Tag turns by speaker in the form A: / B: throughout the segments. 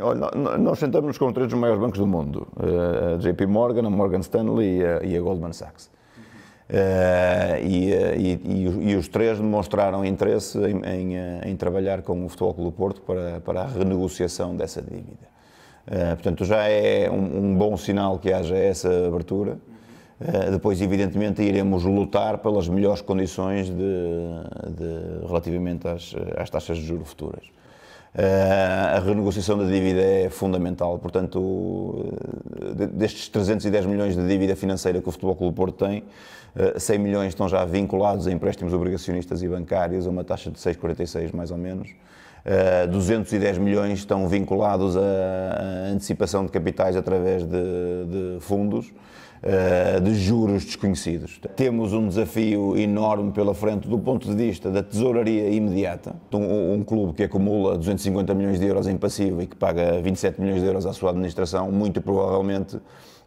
A: Olha, nós sentamos com três dos maiores bancos do mundo, eh, a JP Morgan, a Morgan Stanley e a, e a Goldman Sachs. Uh, e, e, e, os três demonstraram interesse em, em, em, trabalhar com o Futebol Clube do Porto para, para a renegociação dessa dívida. Uh, portanto, já é um, um, bom sinal que haja essa abertura. Uh, depois, evidentemente, iremos lutar pelas melhores condições de, de relativamente às, às taxas de juros futuras a renegociação da dívida é fundamental, portanto, eh, destes 310 milhões de dívida financeira que o Futebol Clube Porto tem, 100 eh, milhões estão já vinculados a empréstimos obrigacionistas e bancários, a uma taxa de 6,46 mais ou menos. 210 eh, milhões estão vinculados à antecipação de capitais através de, de fundos de juros desconhecidos. Temos um desafio enorme pela frente do ponto de vista da tesouraria imediata. Um, um clube que acumula 250 milhões de euros em passivo e que paga 27 milhões de euros à sua administração, muito provavelmente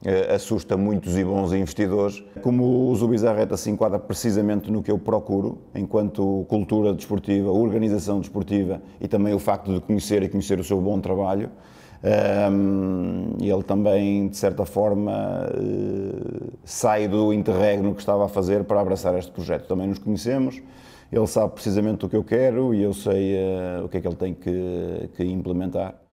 A: eh, assusta muitos e bons investidores. Como o Zubizarreta se enquadra precisamente no que eu procuro, enquanto cultura desportiva, organização desportiva e também o facto de conhecer e conhecer o seu bom trabalho, um, ele também, de certa forma, eh, sai do interregno que estava a fazer para abraçar este projeto. Também nos conhecemos, ele sabe precisamente o que eu quero e eu sei uh, o que é que ele tem que, que implementar.